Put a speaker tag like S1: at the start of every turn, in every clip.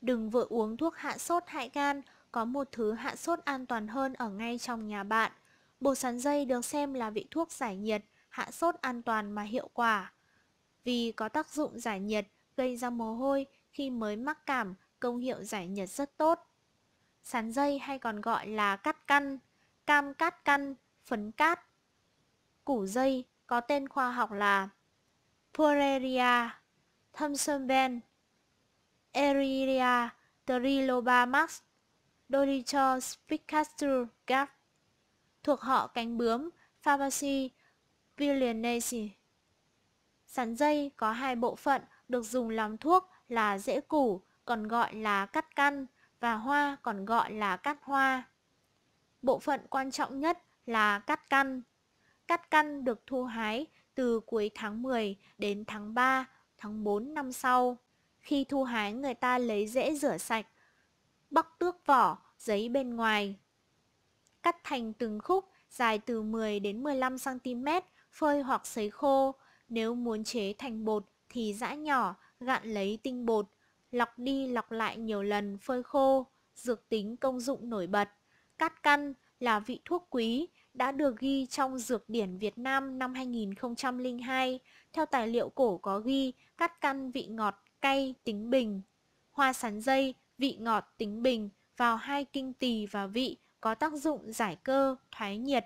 S1: Đừng vội uống thuốc hạ sốt hại gan, có một thứ hạ sốt an toàn hơn ở ngay trong nhà bạn. Bột sắn dây được xem là vị thuốc giải nhiệt, hạ sốt an toàn mà hiệu quả. Vì có tác dụng giải nhiệt, gây ra mồ hôi khi mới mắc cảm, công hiệu giải nhiệt rất tốt. Sắn dây hay còn gọi là cắt căn, cam cắt căn, phấn cát. Củ dây có tên khoa học là Pureria thâm sơn ben Eriria Trilobamax Doricho Spicastur Gap thuộc họ cánh bướm Pharmacy Pilianaceae. Sắn dây có hai bộ phận được dùng làm thuốc là rễ củ còn gọi là cắt căn và hoa còn gọi là cắt hoa. Bộ phận quan trọng nhất là cắt căn. Cắt căn được thu hái từ cuối tháng 10 đến tháng 3, tháng 4 năm sau. Khi thu hái người ta lấy rễ rửa sạch, bóc tước vỏ, giấy bên ngoài. Cắt thành từng khúc dài từ 10 đến 15cm, phơi hoặc sấy khô. Nếu muốn chế thành bột thì giã nhỏ, gạn lấy tinh bột, lọc đi lọc lại nhiều lần phơi khô. Dược tính công dụng nổi bật. Cát căn là vị thuốc quý, đã được ghi trong Dược điển Việt Nam năm 2002. Theo tài liệu cổ có ghi, cát căn vị ngọt cay tính bình. Hoa sắn dây, vị ngọt tính bình vào hai kinh tỳ và vị có tác dụng giải cơ, thoái nhiệt.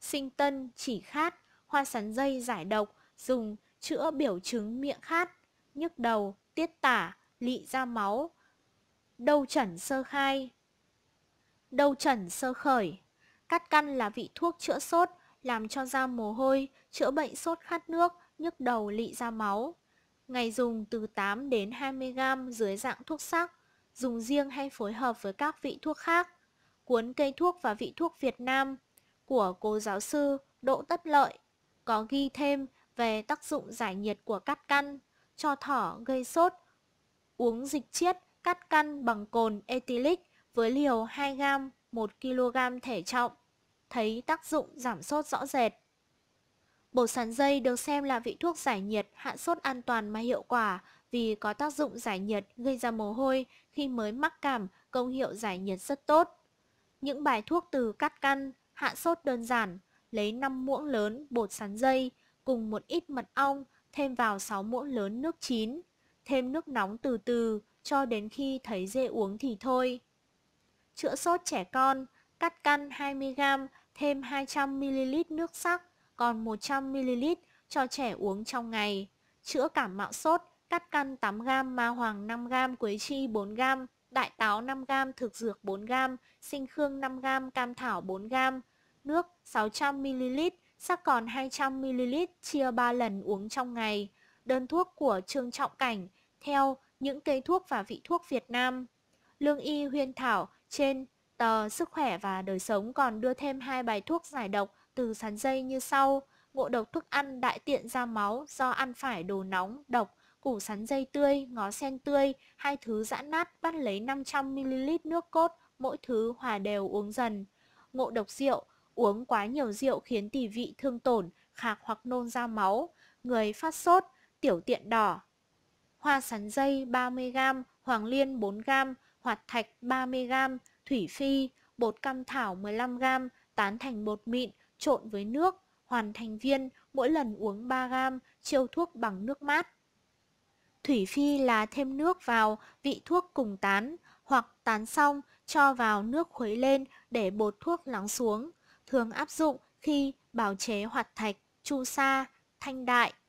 S1: Sinh tân, chỉ khát, hoa sắn dây giải độc, dùng chữa biểu chứng miệng khát, nhức đầu, tiết tả, lị ra máu. Đâu chẩn sơ khai Đâu chẩn sơ khởi Cắt căn là vị thuốc chữa sốt, làm cho da mồ hôi, chữa bệnh sốt khát nước, nhức đầu lị ra máu. Ngày dùng từ 8 đến 20 gram dưới dạng thuốc sắc, dùng riêng hay phối hợp với các vị thuốc khác. Cuốn cây thuốc và vị thuốc Việt Nam của cô giáo sư Đỗ Tất Lợi có ghi thêm về tác dụng giải nhiệt của cắt căn cho thỏ gây sốt. Uống dịch chiết cắt căn bằng cồn ethylic với liều 2 gram 1 kg thể trọng, thấy tác dụng giảm sốt rõ rệt. Bột sắn dây được xem là vị thuốc giải nhiệt, hạ sốt an toàn mà hiệu quả vì có tác dụng giải nhiệt gây ra mồ hôi khi mới mắc cảm, công hiệu giải nhiệt rất tốt. Những bài thuốc từ cắt căn, hạ sốt đơn giản, lấy 5 muỗng lớn bột sắn dây cùng một ít mật ong thêm vào 6 muỗng lớn nước chín, thêm nước nóng từ từ cho đến khi thấy dễ uống thì thôi. Chữa sốt trẻ con, cắt căn 20g thêm 200ml nước sắc, còn 100ml cho trẻ uống trong ngày. Chữa cảm mạo sốt, cắt căn 8g, ma hoàng 5g, quế chi 4g, đại táo 5g, thực dược 4g, sinh khương 5g, cam thảo 4g, nước 600ml, sắc còn 200ml chia 3 lần uống trong ngày. Đơn thuốc của Trương Trọng Cảnh theo những cây thuốc và vị thuốc Việt Nam. Lương y Huyên Thảo trên tờ Sức khỏe và đời sống còn đưa thêm hai bài thuốc giải độc từ sắn dây như sau. Ngộ độc thức ăn đại tiện ra máu do ăn phải đồ nóng, độc, củ sắn dây tươi, ngó sen tươi, hai thứ giã nát bắt lấy 500ml nước cốt, mỗi thứ hòa đều uống dần. Ngộ độc rượu, uống quá nhiều rượu khiến tỳ vị thương tổn, khạc hoặc nôn ra máu, người phát sốt, tiểu tiện đỏ. Hoa sắn dây 30g, hoàng liên 4g, hoạt thạch 30g, thủy phi, bột cam thảo 15g, tán thành bột mịn, trộn với nước, hoàn thành viên, mỗi lần uống 3 gram, chiêu thuốc bằng nước mát. Thủy phi là thêm nước vào, vị thuốc cùng tán, hoặc tán xong cho vào nước khuấy lên để bột thuốc lắng xuống, thường áp dụng khi bào chế hoạt thạch, chu sa, thanh đại,